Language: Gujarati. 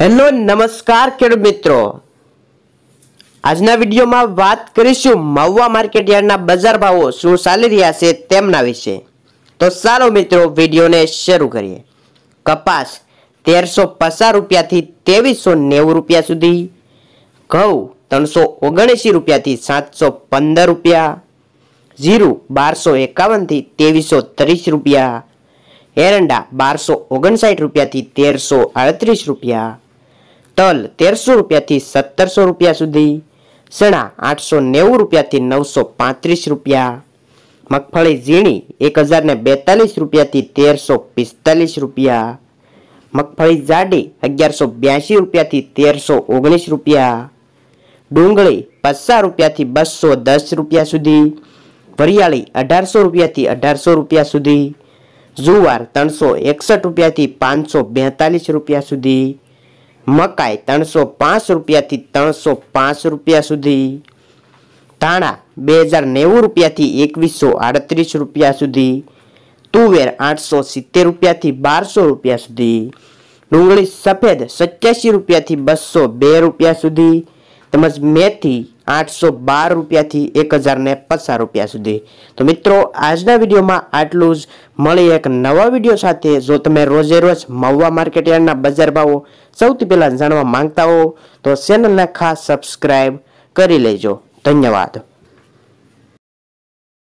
હેલો નમસ્કાર ખેડૂત મિત્રો આજના વિડીયોમાં વાત કરીશું મહુવા માર્કેટ યાર્ડના બજાર ભાવો શું ચાલી રહ્યા છે તેમના વિશે તો ચાલો મિત્રો વિડીયોને શરૂ કરીએ કપાસ તેરસો પચાસ રૂપિયાથી ત્રેવીસો નેવું રૂપિયા સુધી ઘઉં ત્રણસો ઓગણએંસી રૂપિયાથી સાતસો પંદર રૂપિયા જીરું બારસો એકાવનથી ત્રેવીસો ત્રીસ રૂપિયા એરંડા બારસો ઓગણસાઠ રૂપિયાથી તેરસો અડત્રીસ રૂપિયા તલ તેરસો રૂપિયાથી સત્તરસો રૂપિયા સુધી સણા આઠસો નેવું રૂપિયાથી નવસો પાંત્રીસ રૂપિયા મગફળી ઝીણી એક હજારને બેતાલીસ રૂપિયાથી તેરસો પિસ્તાલીસ રૂપિયા મગફળી જાડી અગિયારસો બ્યાસી રૂપિયાથી તેરસો ઓગણીસ રૂપિયા ડુંગળી પચાસ રૂપિયાથી બસો દસ રૂપિયા સુધી વરિયાળી અઢારસો રૂપિયાથી અઢારસો રૂપિયા સુધી જુવાર ત્રણસો એકસઠ રૂપિયાથી પાંચસો બેતાલીસ રૂપિયા સુધી મકાઈ ત્રણસો પાંચ રૂપિયાથી ત્રણસો પાંચ રૂપિયા સુધી ધાણા બે હજાર નેવું રૂપિયાથી એકવીસો આડત્રીસ રૂપિયા સુધી તુવેર આઠસો સિત્તેર રૂપિયાથી બારસો રૂપિયા સુધી ડુંગળી સફેદ સત્યાસી રૂપિયાથી બસો બે રૂપિયા સુધી તેમજ મેથી આઠસો બાર રૂપિયાથી એક હજારને પચાસ રૂપિયા સુધી તો મિત્રો આજના વિડીયોમાં આટલું જ મળી એક નવા વિડીયો સાથે જો તમે રોજે રોજ મહુવા માર્કેટયાર્ડના બજાર ભાવો સૌથી પહેલાં જાણવા માંગતા હો તો ચેનલને ખાસ સબસ્ક્રાઈબ કરી લેજો ધન્યવાદ